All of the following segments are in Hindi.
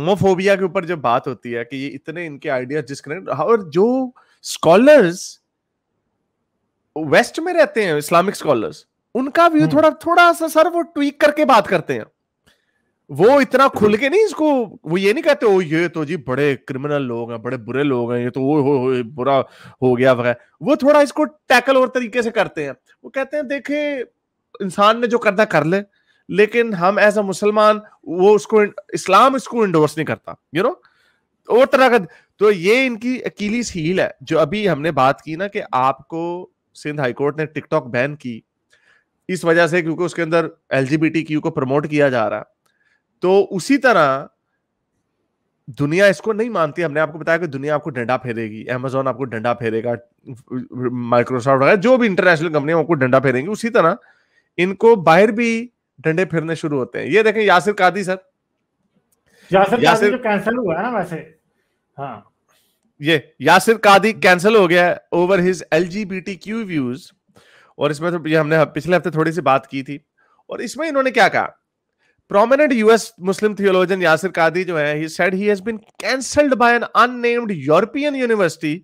होमोफोबिया के ऊपर जब बात होती है कि ये इतने इनके आइडिया डिस्कनेक्ट हाँ, और जो स्कॉलर्स वेस्ट में रहते हैं इस्लामिक स्कॉलर्स उनका व्यू हम्म। थोड़ा थोड़ा सा सर वो ट्वीक करके बात करते हैं वो इतना खुल के नहीं इसको वो ये नहीं कहते ओ ये तो जी बड़े क्रिमिनल लोग हैं बड़े बुरे लोग हैं ये तो ओ हो, हो बुरा हो गया वगैरह वो थोड़ा इसको टैकल और तरीके से करते हैं वो कहते हैं देखे इंसान ने जो करना कर ले लेकिन हम एज अ मुसलमान वो उसको इस्लाम इसको इंडोर्स नहीं करता यू नो और तरह का तो ये इनकी अकेली सील है जो अभी हमने बात की ना कि आपको सिंध हाईकोर्ट ने टिकटॉक बैन की इस वजह से क्योंकि उसके अंदर एल क्यू को प्रमोट किया जा रहा तो उसी तरह दुनिया इसको नहीं मानती हमने आपको बताया कि दुनिया आपको डंडा फेरेगी अमेजोन आपको डंडा फेरेगा माइक्रोसॉफ्ट वगैरह जो भी इंटरनेशनल कंपनियां आपको डंडा फेरेंगी उसी तरह इनको बाहर भी डंडे फिरने शुरू होते हैं ये देखें यासिर कादी सर यासिर कैंसिल हुआ है ना वैसे हाँ ये यासिर कादी कैंसिल हो गया है over his L Q views और इसमें तो ये हमने पिछले हफ्ते थोड़ी सी बात की थी और इसमें इन्होंने क्या कहा prominent US Muslim theologian Yasir Qadhi जो है he said he has been cancelled by an unnamed European university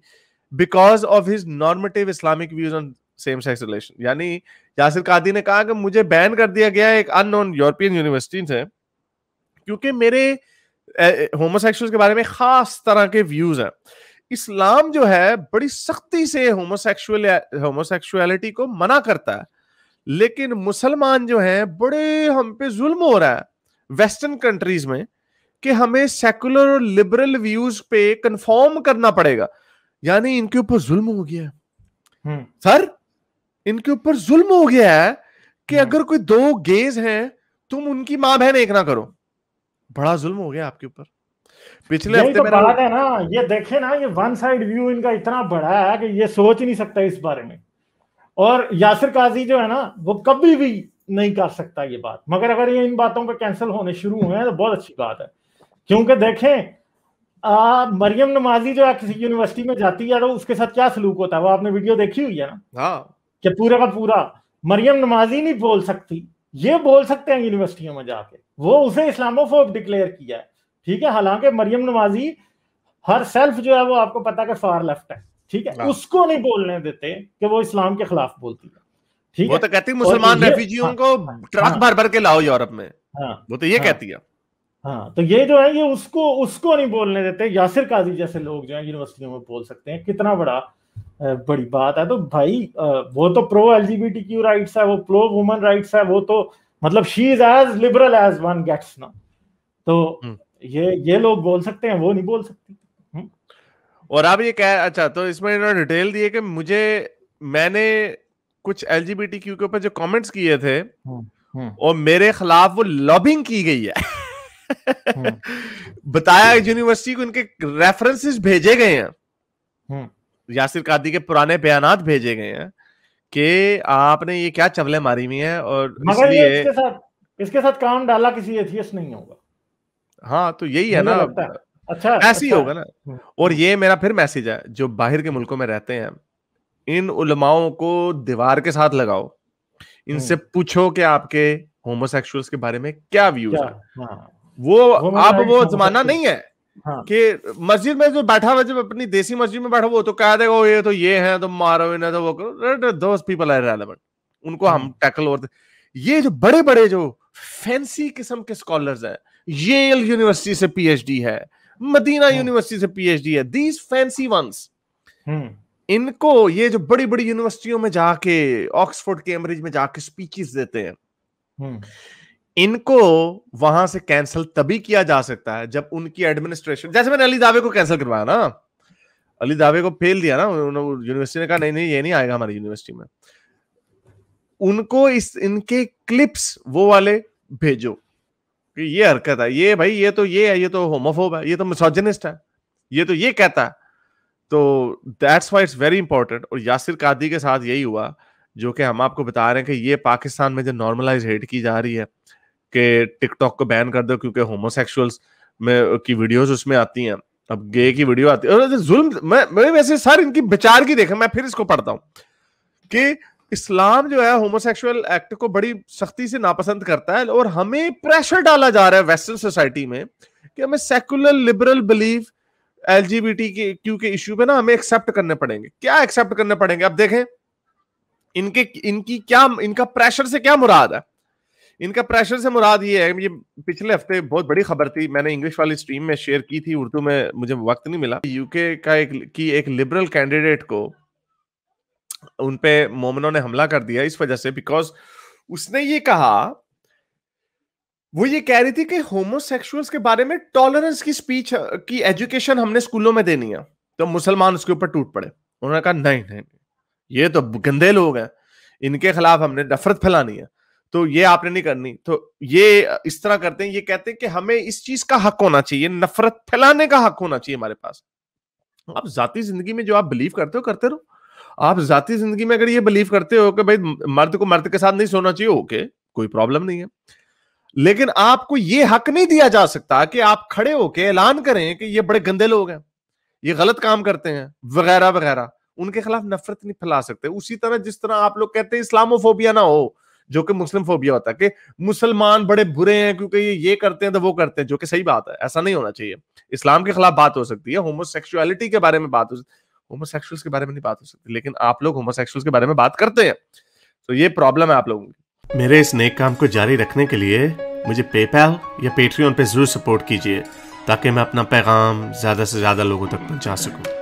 because of his normative Islamic views on same sex relation यानी यासिर कादी ने कहा कि मुझे बैन कर दिया गया एक अननोन यूरोपियन यूनिवर्सिटी से क्योंकि मेरे होमोसेक्सुअल्स के बारे में खास तरह के व्यूज हैं इस्लाम जो है बड़ी सख्ती से होमोसेक्सुअल होमोसेक्सुअलिटी को मना करता है लेकिन मुसलमान जो हैं बड़े हम पे जुल्म हो रहा है वेस्टर्न कंट्रीज में कि हमें सेकुलर और लिबरल व्यूज पे कंफॉर्म करना पड़ेगा यानी इनके ऊपर जुल्म हो गया हम्म। सर इनके ऊपर जुल्म हो गया है कि हाँ। अगर कोई दो गेज हैं तुम उनकी मां बहन एक ना करो बड़ा जुल्म हो गया आपके ऊपर पिछले हफ्ते तो बात है ना ये देखे ना ये वन साइड व्यू इनका इतना बड़ा है कि ये सोच नहीं सकता इस बारे में और यासिर काजी जो है ना वो कभी भी नहीं कर सकता ये बात मगर अगर ये इन बातों के कैंसिल होने शुरू हुए हैं तो बहुत अच्छी बात है क्योंकि देखें आ, मरियम नमाजी जो है किसी यूनिवर्सिटी में जाती है तो उसके साथ क्या सलूक होता है वो आपने वीडियो देखी हुई है ना हाँ कि पूरे का पूरा मरियम नमाजी नहीं बोल सकती ये बोल सकते हैं यूनिवर्सिटियों में जाके वो उसे इस्लामोफोब डिक्लेयर किया है ठीक है हालांकि मरियम नमाजी हर सेल्फ जो है वो आपको पता है फार लेफ्ट है ठीक है हाँ। उसको नहीं बोलने देते कि वो इस्लाम के खिलाफ बोलती है ठीक है वो तो कहती है मुसलमान रेफ्यूजियों को ट्रक भर भर के लाओ यूरोप में हाँ, वो तो ये हाँ। कहती है हाँ तो ये जो है ये उसको उसको नहीं बोलने देते यासिर काजी जैसे लोग जो है यूनिवर्सिटियों में बोल सकते हैं कितना बड़ा बड़ी बात है तो भाई वो तो pro L G B T Q right है वो प्रो वुमन राइट्स है वो तो मतलब she is as liberal as one gets ना तो हम्म। ये ये लोग बोल सकते हैं वो नहीं बोल सकते हम्म। और आप ये कह अच्छा तो इसमें इन्होंने डिटेल दी है कि मुझे मैंने कुछ L G B T Q के ऊपर जो कमेंट्स किए थे हम्म, और मेरे खिलाफ वो लॉबिंग की गई है बताया यूनिवर्सिटी को इनके रेफरेंसेस भेजे गए हैं यासिर कादी के पुराने बयान भेजे गए हैं कि आपने ये क्या चवले मारी हुई है और इसलिए इसके साथ इसके साथ काम डाला किसी एथियस नहीं होगा हाँ तो यही है ना अच्छा ऐसे ही अच्छा। होगा ना हम्म। और ये मेरा फिर मैसेज है जो बाहर के मुल्कों में रहते हैं इन उलमाओं को दीवार के साथ लगाओ इनसे हम्म। पूछो कि आपके होमोसेक्सुअल्स के बारे में क्या व्यूज है हाँ। वो अब वो जमाना नहीं है हाँ। कि मस्जिद में जो बैठा हुआ जब अपनी देसी मस्जिद में बैठा वो तो कह देगा ये तो ये है तो मारो इन्हें तो वो करो दोस पीपल आर रेलेवेंट उनको हम टैकल हाँ। और ये जो बड़े बड़े जो फैंसी किस्म के स्कॉलर्स है येल यूनिवर्सिटी हाँ। से पीएचडी है मदीना यूनिवर्सिटी से पीएचडी है दीज फैंसी वंस इनको ये जो बड़ी बड़ी यूनिवर्सिटियों में जाके ऑक्सफोर्ड कैम्ब्रिज में जाके स्पीचेस देते हैं हम्म। इनको वहां से कैंसिल तभी किया जा सकता है जब उनकी एडमिनिस्ट्रेशन जैसे मैंने अली दावे को कैंसिल करवाया ना अली दावे को फेल दिया ना उन्होंने यूनिवर्सिटी ने कहा नहीं नहीं ये नहीं आएगा हमारी यूनिवर्सिटी में उनको इस इनके क्लिप्स वो वाले भेजो कि ये हरकत है ये भाई ये तो ये है ये तो होमोफोब है ये तो मिसोजनिस्ट है ये तो ये कहता है तो that's why it's very important और यासिर कादी के साथ यही हुआ जो कि हम आपको बता रहे हैं कि ये पाकिस्तान में जो नॉर्मलाइज हेट की जा रही है कि टिकटॉक को बैन कर दो क्योंकि होमोसेक्सुअल्स में की वीडियोस उसमें आती हैं अब गे की वीडियो आती है जुल्म मैं मैं वैसे सर इनकी विचार की देखा मैं फिर इसको पढ़ता हूँ कि इस्लाम जो है होमोसेक्सुअल एक्ट को बड़ी सख्ती से नापसंद करता है और हमें प्रेशर डाला जा रहा है वेस्टर्न सोसाइटी में कि हमें secular liberal believe L G के क्यू के इश्यू पे ना हमें एक्सेप्ट करने पड़ेंगे क्या एक्सेप्ट करने पड़ेंगे अब देखें इनके इनकी क्या इनका प्रेशर से क्या मुराद है इनका प्रेशर से मुराद ये है ये पिछले हफ्ते बहुत बड़ी खबर थी मैंने इंग्लिश वाली स्ट्रीम में शेयर की थी उर्दू में मुझे वक्त नहीं मिला यूके का एक की एक लिबरल कैंडिडेट को उनपे मोमनों ने हमला कर दिया इस वजह से बिकॉज उसने ये कहा वो ये कह रही थी कि होमोसेक्सुअल्स के बारे में टॉलरेंस की स्पीच की एजुकेशन हमने स्कूलों में देनी है तो मुसलमान उसके ऊपर टूट पड़े उन्होंने कहा नहीं नहीं ये तो गंदे लोग हैं इनके खिलाफ हमने नफरत फैलानी है तो ये आपने नहीं करनी तो ये इस तरह करते हैं ये कहते हैं कि हमें इस चीज का हक होना चाहिए नफरत फैलाने का हक होना चाहिए हमारे पास आप जाती जिंदगी में जो आप बिलीव करते हो करते रहो आप जाती जिंदगी में अगर ये बिलीव करते हो कि भाई मर्द को मर्द के साथ नहीं सोना चाहिए ओके कोई प्रॉब्लम नहीं है लेकिन आपको ये हक नहीं दिया जा सकता कि आप खड़े होके ऐलान करें कि ये बड़े गंदे लोग हैं ये गलत काम करते हैं वगैरह वगैरह उनके खिलाफ नफरत नहीं फैला सकते उसी तरह जिस तरह आप लोग कहते हैं इस्लामोफोबिया ना हो जो कि मुस्लिम फोबिया होता है कि मुसलमान बड़े बुरे हैं क्योंकि ये ये करते हैं तो वो करते हैं जो कि सही बात है ऐसा नहीं होना चाहिए इस्लाम के खिलाफ बात हो सकती है होमोसेक्सुअलिटी के बारे में बात हो सकती होमोसेक्सुअल्स के बारे में नहीं बात हो सकती लेकिन आप लोग होमोसेक्सुअल्स के बारे में बात करते हैं तो ये प्रॉब्लम है आप लोगों की मेरे इस नेक काम को जारी रखने के लिए मुझे पेपैल या पेट्रियन पे जरूर सपोर्ट कीजिए ताकि मैं अपना पैगाम ज़्यादा से ज़्यादा लोगों तक पहुंचा सकूं